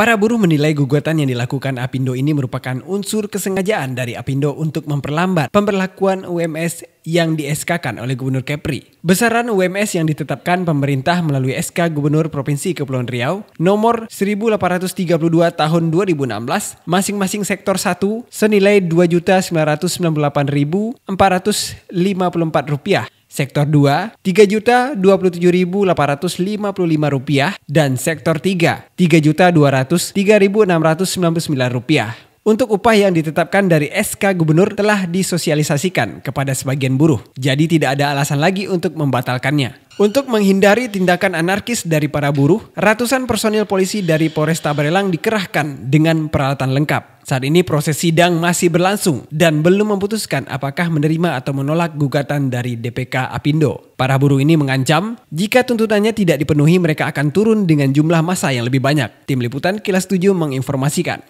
Para buruh menilai gugatan yang dilakukan Apindo ini merupakan unsur kesengajaan dari Apindo untuk memperlambat pemberlakuan UMS yang di-SK-kan oleh Gubernur Kepri. Besaran UMS yang ditetapkan pemerintah melalui SK Gubernur Provinsi Kepulauan Riau nomor 1832 tahun 2016 masing-masing sektor 1 senilai Rp2.998.454 Sektor 2 3.027.855 rupiah dan sektor 3 3.203.699 rupiah. Untuk upah yang ditetapkan dari SK Gubernur telah disosialisasikan kepada sebagian buruh, jadi tidak ada alasan lagi untuk membatalkannya. Untuk menghindari tindakan anarkis dari para buruh, ratusan personil polisi dari Polresta Barelang dikerahkan dengan peralatan lengkap. Saat ini proses sidang masih berlangsung dan belum memutuskan apakah menerima atau menolak gugatan dari DPK Apindo. Para buruh ini mengancam jika tuntutannya tidak dipenuhi mereka akan turun dengan jumlah massa yang lebih banyak. Tim Liputan Kilas 7 menginformasikan.